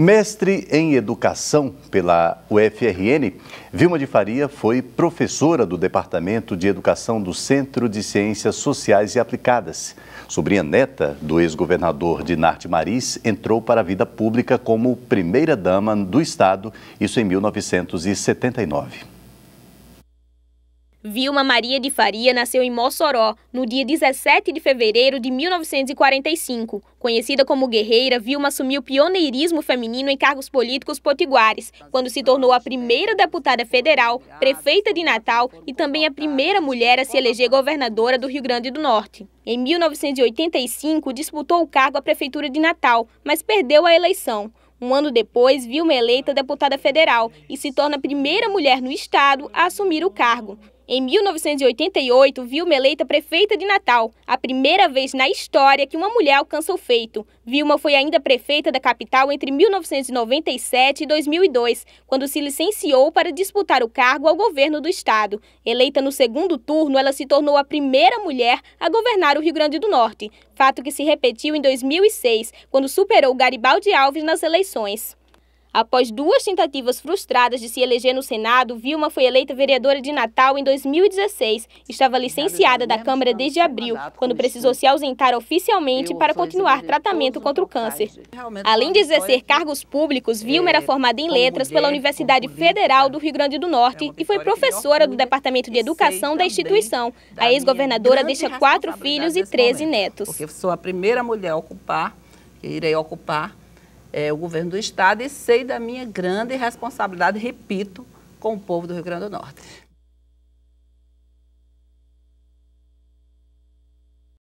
Mestre em Educação pela UFRN, Vilma de Faria foi professora do Departamento de Educação do Centro de Ciências Sociais e Aplicadas. Sobrinha neta do ex-governador Dinarte Maris entrou para a vida pública como primeira-dama do Estado, isso em 1979. Vilma Maria de Faria nasceu em Mossoró no dia 17 de fevereiro de 1945. Conhecida como guerreira, Vilma assumiu pioneirismo feminino em cargos políticos potiguares, quando se tornou a primeira deputada federal, prefeita de Natal e também a primeira mulher a se eleger governadora do Rio Grande do Norte. Em 1985, disputou o cargo à prefeitura de Natal, mas perdeu a eleição. Um ano depois, Vilma é eleita deputada federal e se torna a primeira mulher no estado a assumir o cargo. Em 1988, Vilma eleita prefeita de Natal, a primeira vez na história que uma mulher alcança o feito. Vilma foi ainda prefeita da capital entre 1997 e 2002, quando se licenciou para disputar o cargo ao governo do estado. Eleita no segundo turno, ela se tornou a primeira mulher a governar o Rio Grande do Norte, fato que se repetiu em 2006, quando superou Garibaldi Alves nas eleições. Após duas tentativas frustradas de se eleger no Senado, Vilma foi eleita vereadora de Natal em 2016. Estava licenciada da Câmara desde abril, quando precisou se ausentar oficialmente para continuar tratamento contra o câncer. Além de exercer cargos públicos, Vilma era é, formada em letras pela Universidade Federal do Rio Grande do é Norte e foi professora do Departamento de Educação da instituição. A ex-governadora deixa quatro filhos e 13 netos. Porque sou a primeira mulher a ocupar, irei ocupar é, o governo do Estado e sei da minha grande responsabilidade, repito, com o povo do Rio Grande do Norte.